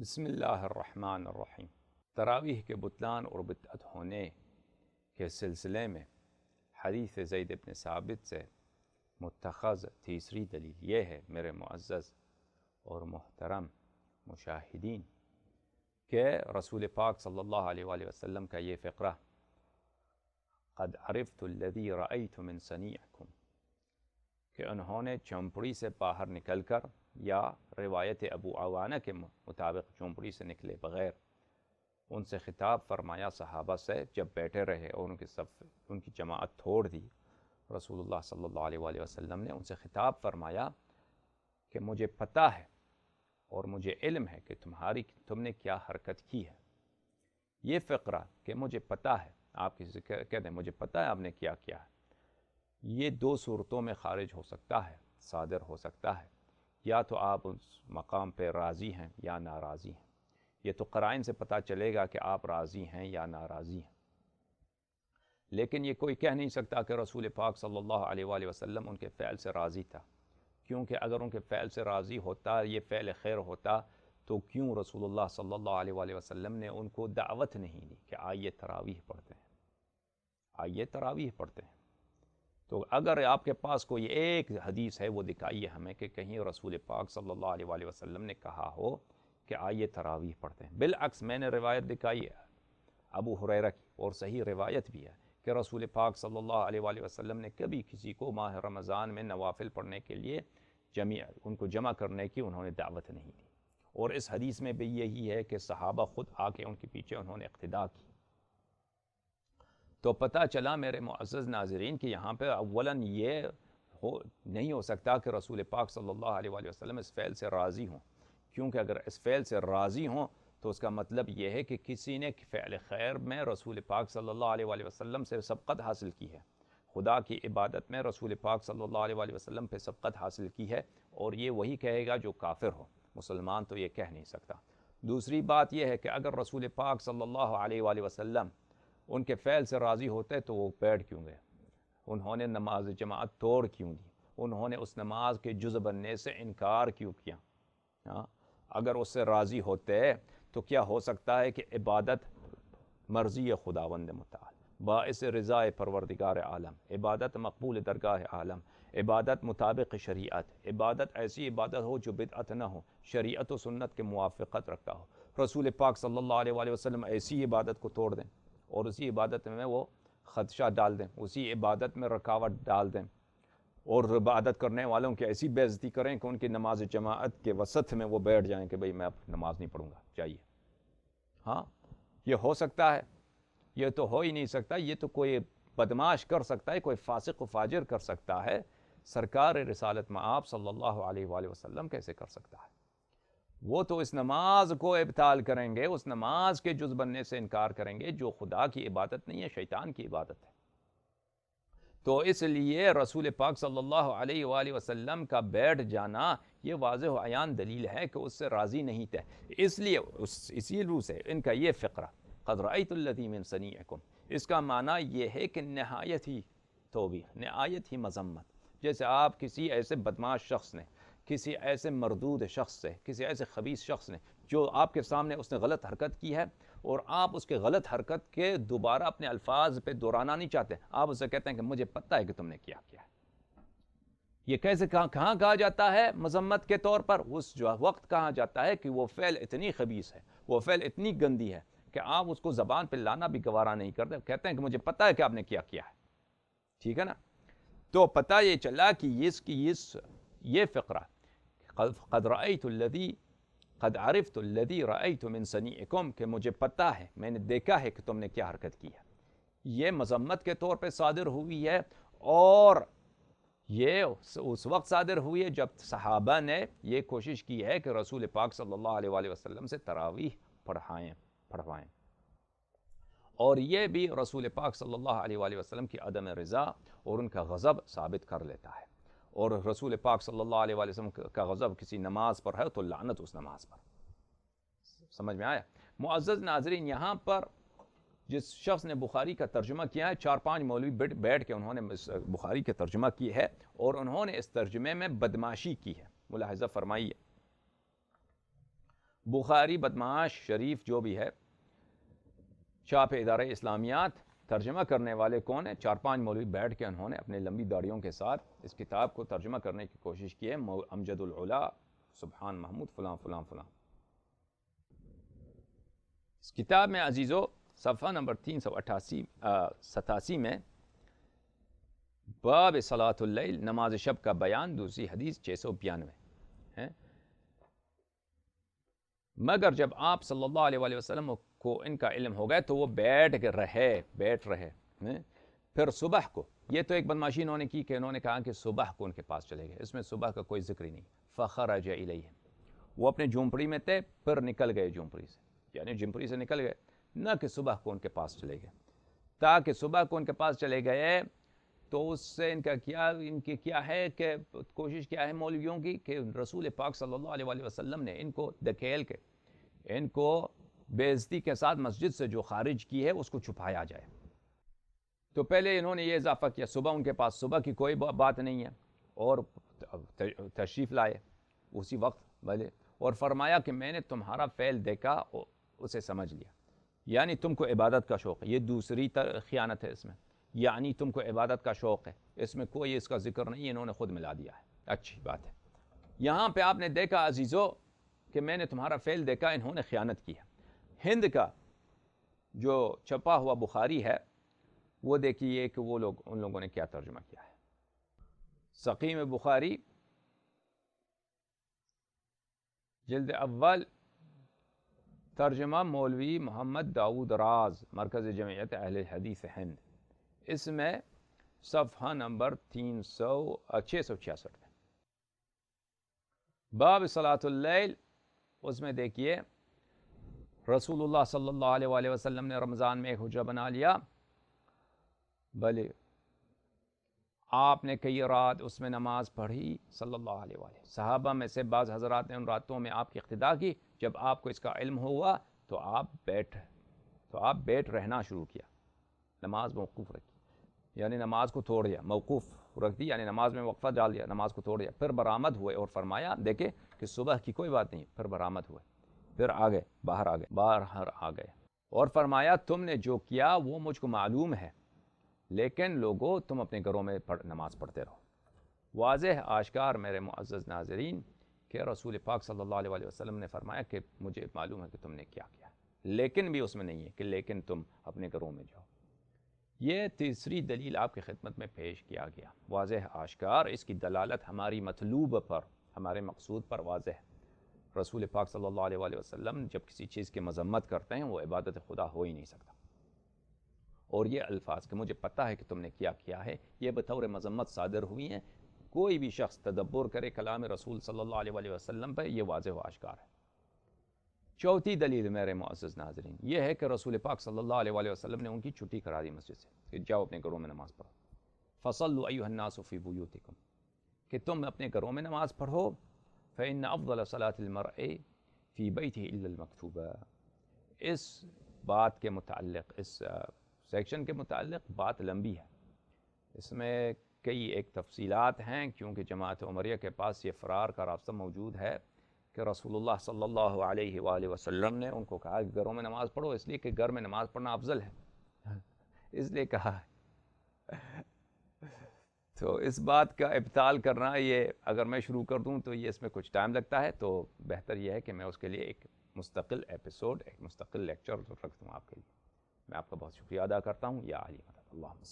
بسم اللہ الرحمن الرحیم تراویح کے بطلان اور بتعد ہونے کے سلسلے میں حدیث زید ابن ثابت سے متخذ تیسری دلیل یہ ہے میرے معزز اور محترم مشاہدین کہ رسول پاک صلی اللہ علیہ وآلہ وسلم کا یہ فقرہ قد عرفت رأیت من سنیعکم کہ انہوں نے چمپڑی سے باہر نکل کر یا روایت ابو عوانہ کے مطابق چومپڑی سے نکلے بغیر ان سے خطاب فرمایا صحابہ سے جب بیٹھے رہے اور ان کی صف ان کی جماعت تھوڑ دی رسول اللہ صلی اللہ علیہ وآلہ وسلم نے ان سے خطاب فرمایا کہ مجھے پتہ ہے اور مجھے علم ہے کہ تمہاری تم نے کیا حرکت کی ہے یہ فقرہ کہ مجھے پتہ ہے آپ کی ذکر کہہ دیں مجھے پتہ ہے آپ نے کیا کیا ہے یہ دو صورتوں میں خارج ہو سکتا ہے صادر ہو سکتا ہے یا تو آپ اس مقام پہ راضی ہیں یا ناراضی ہیں یہ تو قرائن سے پتہ چلے گا کہ آپ راضی ہیں یا ناراضی ہیں لیکن یہ کوئی کہہ نہیں سکتا کہ رسول پاک صلی اللہ علیہ وآلہ وسلم ان کے فعل سے راضی تھا کیونکہ اگر ان کے فعل سے راضی ہوتا یہ فعل خیر ہوتا تو کیوں رسول اللہ صلی اللہ علیہ وآلہ وسلم نے ان کو دعوت نہیں دی کہ آئیے تراویح پڑھتے ہیں آئیے تراویح پڑھتے ہیں تو اگر آپ کے پاس کوئی ایک حدیث ہے وہ دکھائیے ہمیں کہ کہیں رسول پاک صلی اللہ علیہ وآلہ وسلم نے کہا ہو کہ آئیے تراویح پڑھتے ہیں بالعکس میں نے روایت دکھائی ہے ابو حریرہ کی اور صحیح روایت بھی ہے کہ رسول پاک صلی اللہ علیہ وآلہ وسلم نے کبھی کسی کو ماہ رمضان میں نوافل پڑھنے کے لیے جمع ان کو جمع کرنے کی انہوں نے دعوت نہیں دی اور اس حدیث میں بھی یہی ہے کہ صحابہ خود آ کے ان کے پیچھے انہوں نے اقتدا کی تو پتہ چلا میرے معزز ناظرین کہ یہاں پہ اولاً یہ ہو نہیں ہو سکتا کہ رسول پاک صلی اللہ علیہ وآلہ وسلم اس فعل سے راضی ہوں کیونکہ اگر اس فعل سے راضی ہوں تو اس کا مطلب یہ ہے کہ کسی نے فعل خیر میں رسول پاک صلی اللہ علیہ وآلہ وسلم سے سبقت حاصل کی ہے خدا کی عبادت میں رسول پاک صلی اللہ علیہ وآلہ وسلم پہ سبقت حاصل کی ہے اور یہ وہی کہے گا جو کافر ہو مسلمان تو یہ کہہ نہیں سکتا دوسری بات یہ ہے کہ اگر رسول پاک صلی اللہ علیہ وآلہ وسلم ان کے فعل سے راضی ہوتے تو وہ بیٹھ کیوں گئے انہوں نے نماز جماعت توڑ کیوں دی انہوں نے اس نماز کے جز بننے سے انکار کیوں کیا ہاں اگر اس سے راضی ہوتے تو کیا ہو سکتا ہے کہ عبادت مرضی خداوند متعال باعث رضا پروردگار عالم عبادت مقبول درگاہ عالم عبادت مطابق شریعت عبادت ایسی عبادت ہو جو بدعت نہ ہو شریعت و سنت کے موافقت رکھتا ہو رسول پاک صلی اللہ علیہ وسلم ایسی عبادت کو توڑ دیں اور اسی عبادت میں وہ خدشہ ڈال دیں اسی عبادت میں رکاوٹ ڈال دیں اور عبادت کرنے والوں کی ایسی بےزتی کریں کہ ان کی نماز جماعت کے وسط میں وہ بیٹھ جائیں کہ بھئی میں اب نماز نہیں پڑھوں گا چاہیے ہاں یہ ہو سکتا ہے یہ تو ہو ہی نہیں سکتا یہ تو کوئی بدماش کر سکتا ہے کوئی فاسق و فاجر کر سکتا ہے سرکار رسالت میں آپ صلی اللہ علیہ وآلہ وسلم کیسے کر سکتا ہے وہ تو اس نماز کو ابتال کریں گے اس نماز کے جز بننے سے انکار کریں گے جو خدا کی عبادت نہیں ہے شیطان کی عبادت ہے تو اس لیے رسول پاک صلی اللہ علیہ وآلہ وسلم کا بیٹھ جانا یہ واضح و عیان دلیل ہے کہ اس سے راضی نہیں تھے اس لیے اس اسی روح سے ان کا یہ فقرہ فکر قضرائیۃ من سنیعکم اس کا معنی یہ ہے کہ نہایت ہی توبی نہایت ہی مذمت جیسے آپ کسی ایسے بدماش شخص نے کسی ایسے مردود شخص سے کسی ایسے خبیص شخص نے جو آپ کے سامنے اس نے غلط حرکت کی ہے اور آپ اس کے غلط حرکت کے دوبارہ اپنے الفاظ پہ دورانا نہیں چاہتے آپ اسے کہتے ہیں کہ مجھے پتہ ہے کہ تم نے کیا کیا ہے یہ کیسے کہاں کہاں کہا جاتا ہے مذمت کے طور پر اس جو وقت کہا جاتا ہے کہ وہ فعل اتنی خبیص ہے وہ فعل اتنی گندی ہے کہ آپ اس کو زبان پہ لانا بھی گوارہ نہیں کرتے کہتے ہیں کہ مجھے پتہ ہے کہ آپ نے کیا کیا ہے ٹھیک ہے نا تو پتہ یہ چلا کہ اس کی اس یہ فقرہ قد تو الذي قد عرفت الذي رائت من اکم کہ مجھے پتہ ہے میں نے دیکھا ہے کہ تم نے کیا حرکت کی ہے یہ مذمت کے طور پہ صادر ہوئی ہے اور یہ اس وقت صادر ہوئی ہے جب صحابہ نے یہ کوشش کی ہے کہ رسول پاک صلی اللہ علیہ وآلہ وسلم سے تراویح پڑھائیں پڑھوائیں اور یہ بھی رسول پاک صلی اللہ علیہ وآلہ وسلم کی عدم رضا اور ان کا غضب ثابت کر لیتا ہے اور رسول پاک صلی اللہ علیہ وآلہ وسلم کا غضب کسی نماز پر ہے تو لعنت اس نماز پر سمجھ میں آیا معزز ناظرین یہاں پر جس شخص نے بخاری کا ترجمہ کیا ہے چار پانچ مولوی بیٹھ کے انہوں نے بخاری کا ترجمہ کی ہے اور انہوں نے اس ترجمے میں بدماشی کی ہے ملاحظہ فرمائیے بخاری بدماش شریف جو بھی ہے چاپ ادارہ اسلامیات ترجمہ کرنے والے کون ہیں چار پانچ مولوی بیٹھ کے انہوں نے اپنے لمبی داڑیوں کے ساتھ اس کتاب کو ترجمہ کرنے کی کوشش کی ہے امجد العلا سبحان محمود فلاں فلاں اس کتاب میں عزیز و صفحہ نمبر تین سو اٹھاسی ستاسی میں باب صلاۃ اللیل نماز شب کا بیان دوسری حدیث چھ سو بیانوے مگر جب آپ صلی اللہ علیہ وسلم کو ان کا علم ہو گئے تو وہ بیٹھ رہے بیٹھ رہے پھر صبح کو یہ تو ایک بدماشی انہوں نے کی کہ انہوں نے کہا کہ صبح کو ان کے پاس چلے گئے اس میں صبح کا کوئی ذکر ہی نہیں فخر جلی وہ اپنے جھونپڑی میں تھے پھر نکل گئے جھونپڑی سے یعنی جھونپڑی سے نکل گئے نہ کہ صبح کو ان کے پاس چلے گئے تاکہ صبح کو ان کے پاس چلے گئے تو اس سے ان کا کیا ان کی کیا ہے کہ کوشش کیا ہے مولویوں کی کہ رسول پاک صلی اللہ علیہ وسلم نے ان کو دکھیل کے ان کو بےزتی کے ساتھ مسجد سے جو خارج کی ہے اس کو چھپایا جائے تو پہلے انہوں نے یہ اضافہ کیا صبح ان کے پاس صبح کی کوئی بات نہیں ہے اور تشریف لائے اسی وقت بولے اور فرمایا کہ میں نے تمہارا فعل دیکھا اسے سمجھ لیا یعنی تم کو عبادت کا شوق ہے یہ دوسری خیانت ہے اس میں یعنی تم کو عبادت کا شوق ہے اس میں کوئی اس کا ذکر نہیں انہوں نے خود ملا دیا ہے اچھی بات ہے یہاں پہ آپ نے دیکھا عزیزو کہ میں نے تمہارا فعل دیکھا انہوں نے خیانت کیا ہند کا جو چھپا ہوا بخاری ہے وہ دیکھیے کہ وہ لوگ ان لوگوں نے کیا ترجمہ کیا ہے سقیم بخاری جلد اول ترجمہ مولوی محمد داود راز مرکز جمعیت اہل حدیث ہند اس میں صفحہ نمبر تین سو چھ سو چھیاسٹھ میں باب اللیل اس میں دیکھیے رسول اللہ صلی اللہ علیہ وآلہ وسلم نے رمضان میں ایک حجہ بنا لیا بھلے آپ نے کئی رات اس میں نماز پڑھی صلی اللہ علیہ وآلہ صحابہ میں سے بعض حضرات نے ان راتوں میں آپ کی اقتداء کی جب آپ کو اس کا علم ہوا تو آپ بیٹھ تو آپ بیٹھ رہنا شروع کیا نماز موقوف رکھی یعنی نماز کو توڑ دیا موقوف رکھ دی یعنی نماز میں وقفہ ڈال دیا نماز کو توڑ دیا پھر برآمد ہوئے اور فرمایا دیکھے کہ صبح کی کوئی بات نہیں پھر برآمد ہوئے پھر آ گئے باہر آ گئے باہر آ گئے اور فرمایا تم نے جو کیا وہ مجھ کو معلوم ہے لیکن لوگوں تم اپنے گھروں میں پڑھ نماز پڑھتے رہو واضح آشکار میرے معزز ناظرین کہ رسول پاک صلی اللہ علیہ وسلم نے فرمایا کہ مجھے معلوم ہے کہ تم نے کیا کیا لیکن بھی اس میں نہیں ہے کہ لیکن تم اپنے گھروں میں جاؤ یہ تیسری دلیل آپ کی خدمت میں پیش کیا گیا واضح آشکار اس کی دلالت ہماری مطلوب پر ہمارے مقصود پر واضح ہے رسول پاک صلی اللہ علیہ وآلہ وسلم جب کسی چیز کی مذمت کرتے ہیں وہ عبادت خدا ہو ہی نہیں سکتا اور یہ الفاظ کہ مجھے پتہ ہے کہ تم نے کیا کیا ہے یہ بطور مذمت صادر ہوئی ہیں کوئی بھی شخص تدبر کرے کلام رسول صلی اللہ علیہ وآلہ وسلم پر یہ واضح و آشکار ہے چوتھی دلیل میرے معزز ناظرین یہ ہے کہ رسول پاک صلی اللہ علیہ وآلہ وسلم نے ان کی چھٹی کرا دی مسجد سے کہ جاؤ اپنے گھروں میں نماز پڑھو فصل النا فیبو یو تھی کہ تم اپنے گھروں میں نماز پڑھو فبل المرء فی فیبئی الا المکتوبہ اس بات کے متعلق اس سیکشن کے متعلق بات لمبی ہے اس میں کئی ایک تفصیلات ہیں کیونکہ جماعت عمریہ کے پاس یہ فرار کا راستہ موجود ہے کہ رسول اللہ صلی اللہ علیہ وآلہ وسلم نے ان کو کہا کہ گھروں میں نماز پڑھو اس لیے کہ گھر میں نماز پڑھنا افضل ہے اس لیے کہا تو اس بات کا ابتال کرنا یہ اگر میں شروع کر دوں تو یہ اس میں کچھ ٹائم لگتا ہے تو بہتر یہ ہے کہ میں اس کے لیے ایک مستقل ایپیسوڈ ایک مستقل لیکچر رکھ دوں آپ کے لیے میں آپ کا بہت شکریہ ادا کرتا ہوں یا عالمۃ اللہ